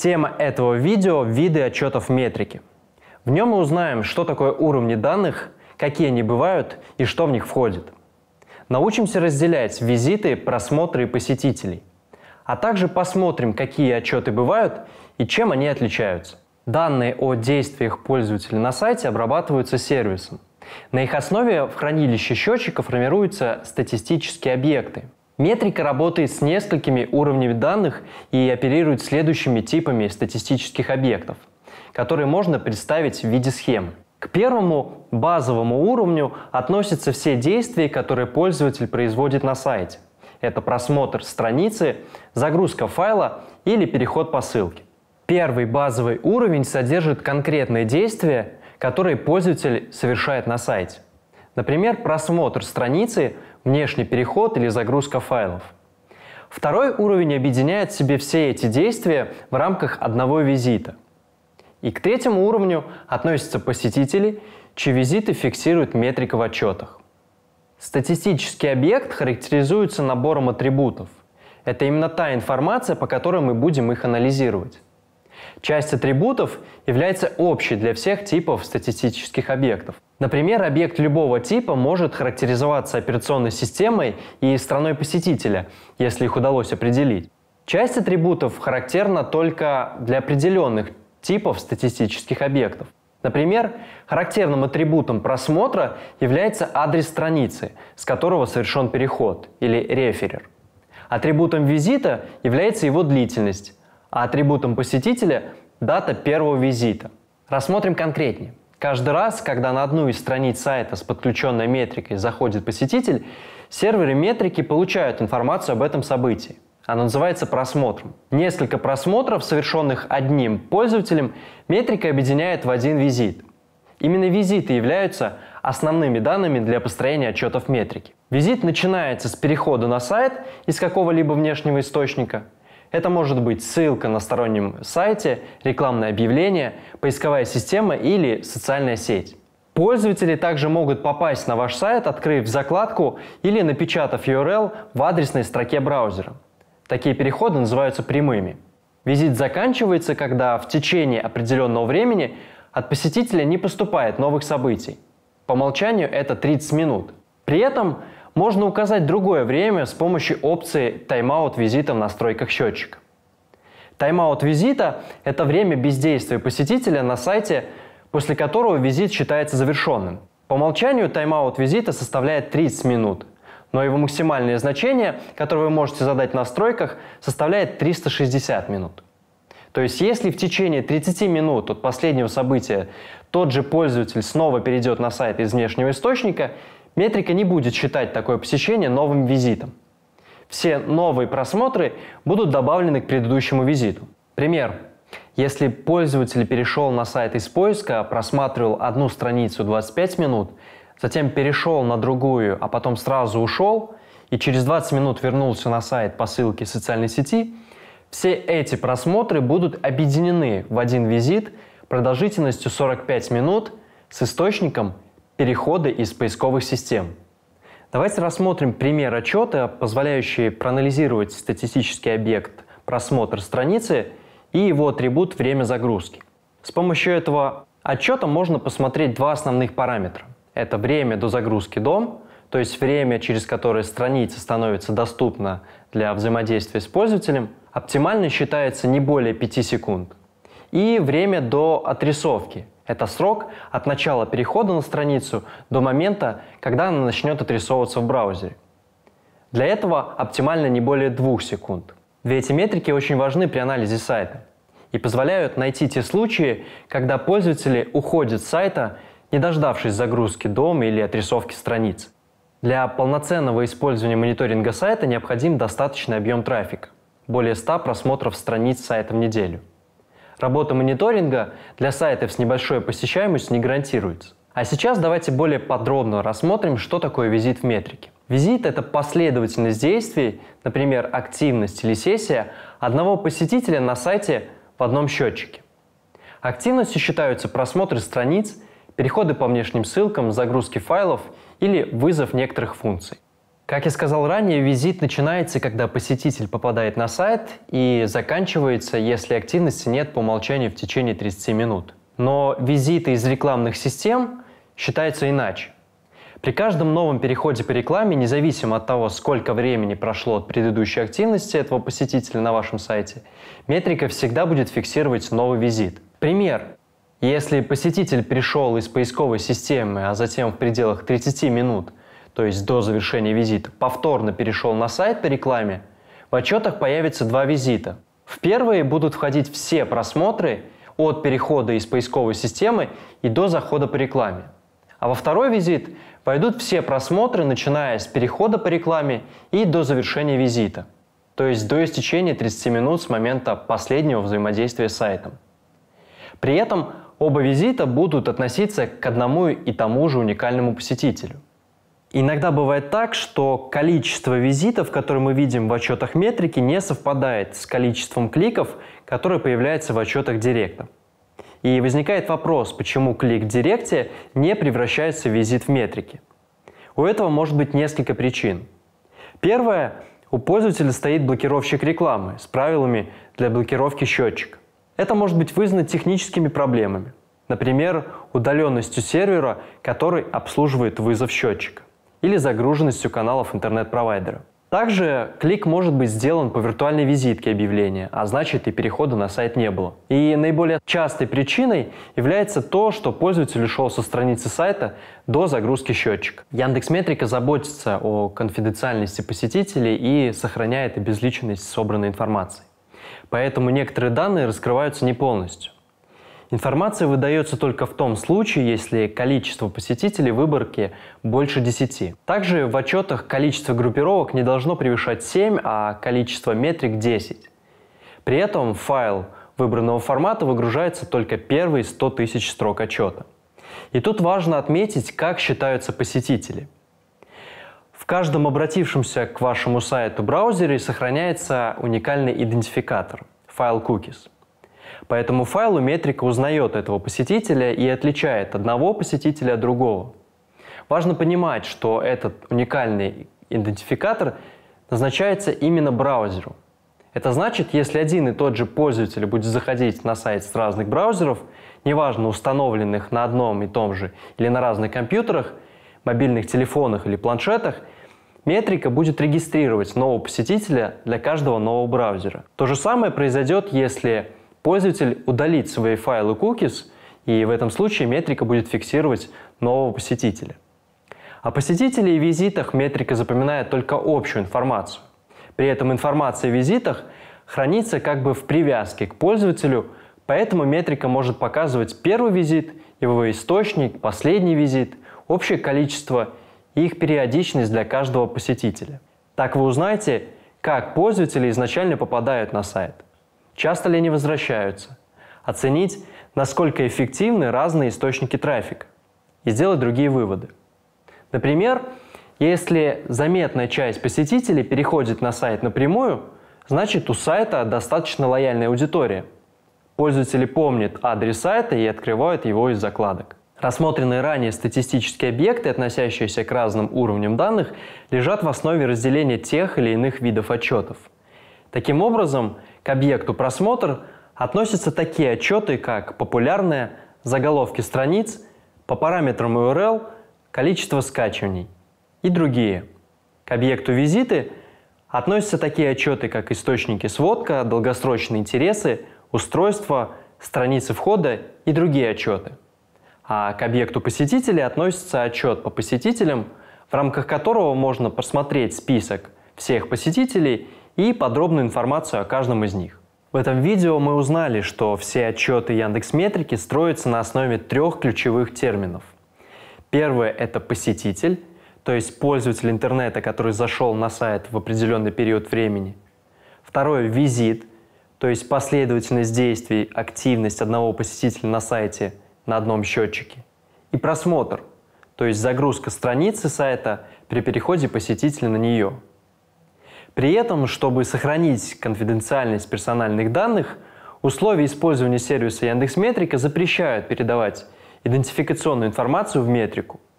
Тема этого видео – виды отчетов метрики. В нем мы узнаем, что такое уровни данных, какие они бывают и что в них входит. Научимся разделять визиты, просмотры и посетителей. А также посмотрим, какие отчеты бывают и чем они отличаются. Данные о действиях пользователя на сайте обрабатываются сервисом. На их основе в хранилище счетчика формируются статистические объекты, Метрика работает с несколькими уровнями данных и оперирует следующими типами статистических объектов, которые можно представить в виде схем. К первому базовому уровню относятся все действия, которые пользователь производит на сайте. Это просмотр страницы, загрузка файла или переход по ссылке. Первый базовый уровень содержит конкретные действия, которые пользователь совершает на сайте. Например, просмотр страницы, внешний переход или загрузка файлов. Второй уровень объединяет в себе все эти действия в рамках одного визита. И к третьему уровню относятся посетители, чьи визиты фиксируют метрика в отчетах. Статистический объект характеризуется набором атрибутов. Это именно та информация, по которой мы будем их анализировать. Часть атрибутов является общей для всех типов статистических объектов. Например, объект любого типа может характеризоваться операционной системой и страной посетителя, если их удалось определить. Часть атрибутов характерна только для определенных типов статистических объектов. Например, характерным атрибутом просмотра является адрес страницы, с которого совершен переход или реферер. Атрибутом визита является его длительность, а атрибутом посетителя – дата первого визита. Рассмотрим конкретнее. Каждый раз, когда на одну из страниц сайта с подключенной метрикой заходит посетитель, серверы метрики получают информацию об этом событии. Она называется просмотром. Несколько просмотров, совершенных одним пользователем, метрика объединяет в один визит. Именно визиты являются основными данными для построения отчетов метрики. Визит начинается с перехода на сайт из какого-либо внешнего источника – это может быть ссылка на стороннем сайте, рекламное объявление, поисковая система или социальная сеть. Пользователи также могут попасть на ваш сайт, открыв закладку или напечатав URL в адресной строке браузера. Такие переходы называются прямыми. Визит заканчивается, когда в течение определенного времени от посетителя не поступает новых событий. По умолчанию это 30 минут. При этом можно указать другое время с помощью опции «Тайм-аут визита» в настройках счетчика. Тайм-аут визита – это время бездействия посетителя на сайте, после которого визит считается завершенным. По умолчанию тайм-аут визита составляет 30 минут, но его максимальное значение, которое вы можете задать в настройках, составляет 360 минут. То есть если в течение 30 минут от последнего события тот же пользователь снова перейдет на сайт из внешнего источника – Метрика не будет считать такое посещение новым визитом. Все новые просмотры будут добавлены к предыдущему визиту. Пример. Если пользователь перешел на сайт из поиска, просматривал одну страницу 25 минут, затем перешел на другую, а потом сразу ушел и через 20 минут вернулся на сайт по ссылке социальной сети, все эти просмотры будут объединены в один визит продолжительностью 45 минут с источником переходы из поисковых систем. Давайте рассмотрим пример отчета, позволяющий проанализировать статистический объект просмотр страницы и его атрибут время загрузки. С помощью этого отчета можно посмотреть два основных параметра. Это время до загрузки дом, то есть время, через которое страница становится доступна для взаимодействия с пользователем, оптимально считается не более 5 секунд. И время до отрисовки, это срок от начала перехода на страницу до момента, когда она начнет отрисовываться в браузере. Для этого оптимально не более двух секунд. Две эти метрики очень важны при анализе сайта и позволяют найти те случаи, когда пользователи уходят с сайта, не дождавшись загрузки дома или отрисовки страниц. Для полноценного использования мониторинга сайта необходим достаточный объем трафика – более 100 просмотров страниц сайта в неделю. Работа мониторинга для сайтов с небольшой посещаемостью не гарантируется. А сейчас давайте более подробно рассмотрим, что такое визит в метрике. Визит – это последовательность действий, например, активность или сессия одного посетителя на сайте в одном счетчике. Активностью считаются просмотры страниц, переходы по внешним ссылкам, загрузки файлов или вызов некоторых функций. Как я сказал ранее, визит начинается, когда посетитель попадает на сайт и заканчивается, если активности нет по умолчанию в течение 30 минут. Но визиты из рекламных систем считаются иначе. При каждом новом переходе по рекламе, независимо от того, сколько времени прошло от предыдущей активности этого посетителя на вашем сайте, метрика всегда будет фиксировать новый визит. Пример. Если посетитель пришел из поисковой системы, а затем в пределах 30 минут – то есть до завершения визита, повторно перешел на сайт по рекламе, в отчетах появится два визита. В первые будут входить все просмотры от перехода из поисковой системы и до захода по рекламе. А во второй визит войдут все просмотры, начиная с перехода по рекламе и до завершения визита, то есть до истечения 30 минут с момента последнего взаимодействия с сайтом. При этом оба визита будут относиться к одному и тому же уникальному посетителю – Иногда бывает так, что количество визитов, которые мы видим в отчетах метрики, не совпадает с количеством кликов, которые появляются в отчетах директа. И возникает вопрос, почему клик в директе не превращается в визит в метрике. У этого может быть несколько причин. Первое. У пользователя стоит блокировщик рекламы с правилами для блокировки счетчика. Это может быть вызвано техническими проблемами, например, удаленностью сервера, который обслуживает вызов счетчика или загруженностью каналов интернет-провайдера. Также клик может быть сделан по виртуальной визитке объявления, а значит и перехода на сайт не было. И наиболее частой причиной является то, что пользователь ушел со страницы сайта до загрузки счетчика. Яндекс.Метрика заботится о конфиденциальности посетителей и сохраняет обезличенность собранной информации. Поэтому некоторые данные раскрываются не полностью. Информация выдается только в том случае, если количество посетителей выборки больше 10. Также в отчетах количество группировок не должно превышать 7, а количество метрик 10. При этом файл выбранного формата выгружается только первые 100 тысяч строк отчета. И тут важно отметить, как считаются посетители. В каждом обратившемся к вашему сайту браузере сохраняется уникальный идентификатор – файл cookies – Поэтому файлу метрика узнает этого посетителя и отличает одного посетителя от другого. Важно понимать, что этот уникальный идентификатор назначается именно браузеру. Это значит, если один и тот же пользователь будет заходить на сайт с разных браузеров, неважно установленных на одном и том же или на разных компьютерах, мобильных телефонах или планшетах, метрика будет регистрировать нового посетителя для каждого нового браузера. То же самое произойдет, если пользователь удалит свои файлы cookies, и в этом случае метрика будет фиксировать нового посетителя. О посетителе и визитах метрика запоминает только общую информацию. При этом информация о визитах хранится как бы в привязке к пользователю, поэтому метрика может показывать первый визит, его источник, последний визит, общее количество и их периодичность для каждого посетителя. Так вы узнаете, как пользователи изначально попадают на сайт. Часто ли они возвращаются? Оценить, насколько эффективны разные источники трафика и сделать другие выводы. Например, если заметная часть посетителей переходит на сайт напрямую, значит у сайта достаточно лояльная аудитория. Пользователи помнят адрес сайта и открывают его из закладок. Рассмотренные ранее статистические объекты, относящиеся к разным уровням данных, лежат в основе разделения тех или иных видов отчетов. Таким образом, к объекту просмотр относятся такие отчеты, как популярные, заголовки страниц, по параметрам URL, количество скачиваний и другие. К объекту визиты относятся такие отчеты, как источники сводка, долгосрочные интересы, устройство, страницы входа и другие отчеты. А к объекту посетителей относится отчет по посетителям, в рамках которого можно просмотреть список всех посетителей и подробную информацию о каждом из них. В этом видео мы узнали, что все отчеты Яндекс.Метрики строятся на основе трех ключевых терминов. Первое – это посетитель, то есть пользователь интернета, который зашел на сайт в определенный период времени. Второе – визит, то есть последовательность действий, активность одного посетителя на сайте на одном счетчике. И просмотр, то есть загрузка страницы сайта при переходе посетителя на нее – при этом, чтобы сохранить конфиденциальность персональных данных, условия использования сервиса Яндекс.Метрика запрещают передавать идентификационную информацию в метрику –